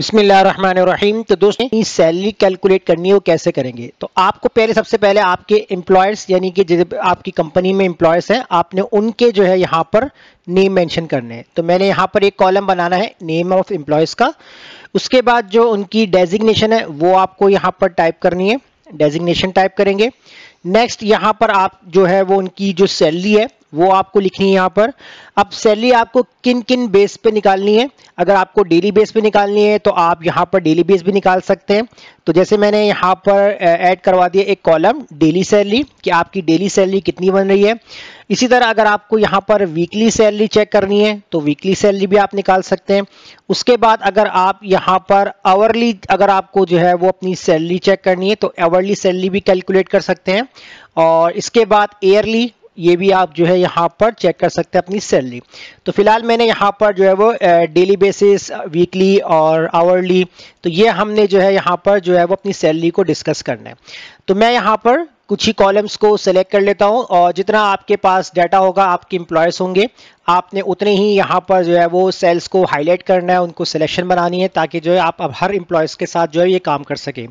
रहीम तो दोस्तों salary calculate करनी है वो कैसे करेंगे तो आपको पहले सबसे पहले आपके एम्प्लॉयर्स यानी कि आपकी कंपनी में एम्प्लॉयर्स हैं आपने उनके जो है यहाँ पर नेम मेंशन करने हैं तो मैंने यहाँ पर एक कॉलम बनाना है नेम ऑफ एम्प्लॉयज़ का उसके बाद जो उनकी डेजिग्नेशन है वो आपको यहाँ पर टाइप करनी है डेजिग्नेशन टाइप करेंगे नेक्स्ट यहाँ पर आप जो है वो उनकी जो सैलरी है वो आपको लिखनी है यहाँ पर अब सैलरी आपको किन किन बेस पे निकालनी है अगर आपको डेली बेस पे निकालनी है तो आप यहाँ पर डेली बेस भी निकाल सकते हैं तो जैसे मैंने यहाँ पर ऐड करवा दिया एक कॉलम डेली सैलरी कि आपकी डेली सैलरी कितनी बन रही है इसी तरह अगर आपको यहाँ पर वीकली सैलरी चेक करनी है तो वीकली सैलरी भी आप निकाल सकते हैं उसके बाद अगर आप यहाँ पर आवरली अगर आपको जो है वो अपनी सैलरी चेक करनी है तो आवरली सैलरी भी कैलकुलेट कर सकते हैं और इसके बाद ईयरली ये भी आप जो है यहाँ पर चेक कर सकते हैं अपनी सैलरी तो फिलहाल मैंने यहाँ पर जो है वो डेली बेसिस वीकली और आवरली तो ये हमने जो है यहाँ पर जो है वो अपनी सैलरी को डिस्कस करना है तो मैं यहाँ पर कुछ ही कॉलम्स को सेलेक्ट कर लेता हूँ और जितना आपके पास डाटा होगा आपके इम्प्लॉयज होंगे आपने उतने ही यहाँ पर जो है वो सेल्स को हाईलाइट करना है उनको सिलेक्शन बनानी है ताकि जो है आप अब हर एम्प्लॉयज़ के साथ जो है ये काम कर सकें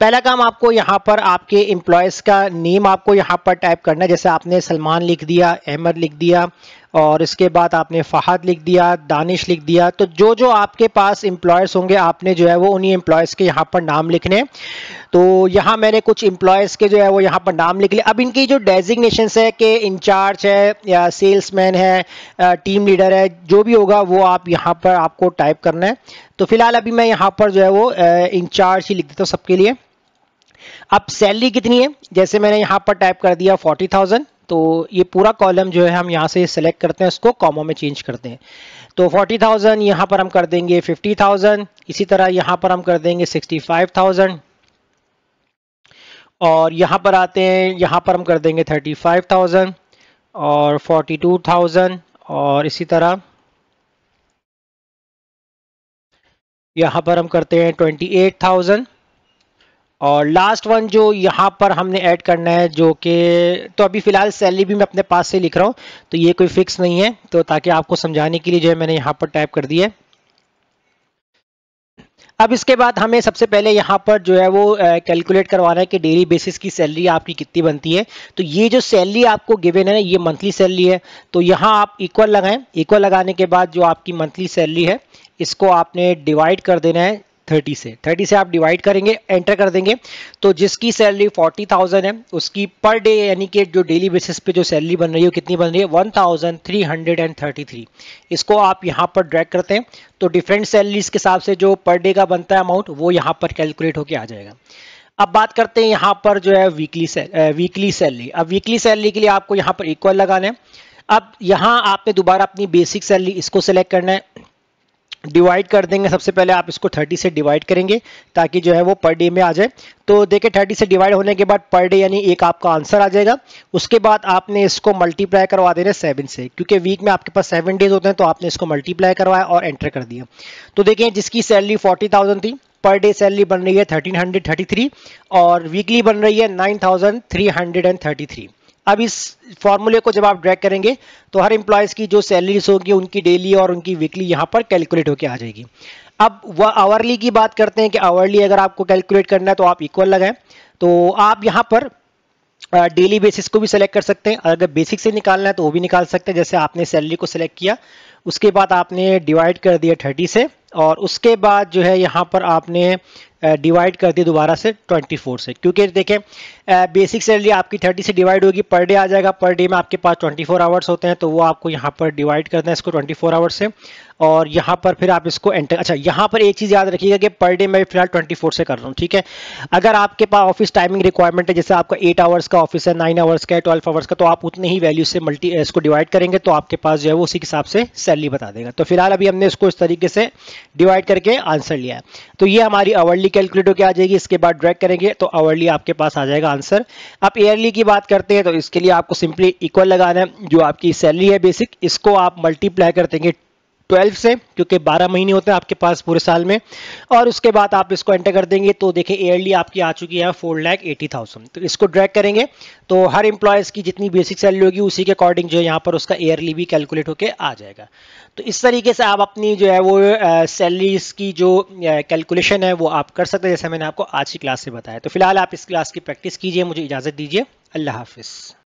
पहला काम आपको यहाँ पर आपके एम्प्लॉयज़ का नेम आपको यहाँ पर टाइप करना है जैसे आपने सलमान लिख दिया अहमद लिख दिया और इसके बाद आपने फ़हद लिख दिया दानिश लिख दिया तो जो जो आपके पास एम्प्लॉयज़ होंगे आपने जो है वो उन्हीं एम्प्लॉयज़ के यहाँ पर नाम लिखने तो यहाँ मैंने कुछ एम्प्लॉयज़ के जो है वो यहाँ पर नाम लिख लिया अब इनकी जो डेजिग्नेशंस है कि इंचार्ज है या सेल्समैन है टीम लीडर है जो भी होगा वो आप यहाँ पर आपको टाइप करना है तो फिलहाल अभी मैं यहाँ पर जो है वो इंचार्ज ही लिख देता हूँ सबके लिए अब सैलरी कितनी है जैसे मैंने यहाँ पर टाइप कर दिया फोर्टी थाउजेंड तो ये पूरा कॉलम जो है हम यहाँ से सेलेक्ट करते हैं उसको कॉमो में चेंज करते हैं तो 40,000 थाउजेंड यहाँ पर हम कर देंगे 50,000 इसी तरह यहाँ पर हम कर देंगे 65,000 और यहाँ पर आते हैं यहाँ पर हम कर देंगे 35,000 और 42,000 और इसी तरह यहाँ पर हम करते हैं 28,000 और लास्ट वन जो यहाँ पर हमने ऐड करना है जो कि तो अभी फ़िलहाल सैलरी भी मैं अपने पास से लिख रहा हूँ तो ये कोई फिक्स नहीं है तो ताकि आपको समझाने के लिए जो है मैंने यहाँ पर टाइप कर दिया है अब इसके बाद हमें सबसे पहले यहाँ पर जो है वो कैलकुलेट करवाना है कि डेली बेसिस की सैलरी आपकी कितनी बनती है तो ये जो सैलरी आपको गिवन है ये मंथली सैलरी है तो यहाँ आप इक्वल लगाएं इक्वल लगाने के बाद जो आपकी मंथली सैलरी है इसको आपने डिवाइड कर देना है थर्टी से थर्टी से आप डिवाइड करेंगे एंटर कर देंगे तो जिसकी सैलरी फोर्टी थाउजेंड है उसकी पर डे यानी कि जो डेली बेसिस पे जो सैलरी बन रही है कितनी बन रही है one thousand three hundred and thirty three इसको आप यहाँ पर ड्रैग करते हैं तो डिफरेंट सैलरीज के हिसाब से जो पर डे का बनता है अमाउंट वो यहाँ पर कैलकुलेट होकर आ जाएगा अब बात करते हैं यहाँ पर जो है वीकली सैल वीकली सैलरी अब वीकली सैलरी के लिए आपको यहाँ पर इक्वल लगाना है अब यहाँ आपने दोबारा अपनी बेसिक सैलरी इसको सिलेक्ट करना है डिवाइड कर देंगे सबसे पहले आप इसको 30 से डिवाइड करेंगे ताकि जो है वो पर डे में आ जाए तो देखिए 30 से डिवाइड होने के बाद पर डे यानी एक आपका आंसर आ जाएगा उसके बाद आपने इसको मल्टीप्लाई करवा देना सेवन से क्योंकि वीक में आपके पास सेवन डेज होते हैं तो आपने इसको मल्टीप्लाई करवाया और एंटर कर दिया तो देखिए जिसकी सैलरी फोर्टी थी पर डे सैलरी बन रही है थर्टीन हंड्रेड थर्टी थ्री और वीकली बन रही है nine thousand three hundred and thirty three अब इस फॉर्मूले को जब आप ड्रैग करेंगे तो हर इंप्लॉयज की जो सैलरीज होगी उनकी डेली और उनकी वीकली यहाँ पर कैलकुलेट होकर आ जाएगी अब वह आवरली की बात करते हैं कि आवरली अगर आपको कैलकुलेट करना है तो आप इक्वल लगाएं तो आप यहाँ पर डेली बेसिस को भी सिलेक्ट कर सकते हैं अगर बेसिक से निकालना है तो वो भी निकाल सकते हैं जैसे आपने सैलरी को सिलेक्ट किया उसके बाद आपने डिवाइड कर दिया थर्टी से और उसके बाद जो है यहाँ पर आपने डिवाइड कर दिया दोबारा से 24 से क्योंकि देखें बेसिक सैलरी आपकी 30 से डिवाइड होगी पर डे आ जाएगा पर डे में आपके पास 24 आवर्स होते हैं तो वो आपको यहाँ पर डिवाइड करना है इसको 24 आवर्स से और यहाँ पर फिर आप इसको एंटर अच्छा यहाँ पर एक चीज़ याद रखिएगा कि पर डे मैं फिलहाल 24 से कर रहा हूँ ठीक है अगर आपके पास ऑफिस टाइमिंग रिक्वायरमेंट है जैसे आपका 8 आवर्स का ऑफिस है 9 आवर्स का है 12 आवर्स का तो आप उतने ही वैल्यू से मल्टी इसको डिवाइड करेंगे तो आपके पास जो है वो उसी हिसाब से सैलरी बता देगा तो फिलहाल अभी हमने इसको इस तरीके से डिवाइड करके आंसर लिया है तो ये हमारी अवर्ली कैलकुलेटर के आ जाएगी इसके बाद ड्रैग करेंगे तो अवर्ली आपके पास आ जाएगा आंसर आप ईयरली की बात करते हैं तो इसके लिए आपको सिंपली इक्वल लगाना है जो आपकी सैलरी है बेसिक इसको आप मल्टीप्लाई कर देंगे ट्वेल्व से क्योंकि बारह महीने होते हैं आपके पास पूरे साल में और उसके बाद आप इसको एंटर कर देंगे तो देखें एयरली आपकी आ चुकी है फोर लैख एटी थाउजेंड तो इसको ड्रैग करेंगे तो हर इंप्लॉयज की जितनी बेसिक सैलरी होगी उसी के अकॉर्डिंग जो है यहाँ पर उसका एयरली भी कैलकुलेट होकर आ जाएगा तो इस तरीके से आप अपनी जो है वो सैलरीज की जो कैलकुलेशन है वो आप कर सकते हैं जैसे मैंने आपको आज की क्लास से बताया तो फिलहाल आप इस क्लास की प्रैक्टिस कीजिए मुझे इजाज़त दीजिए अल्लाह हाफिज़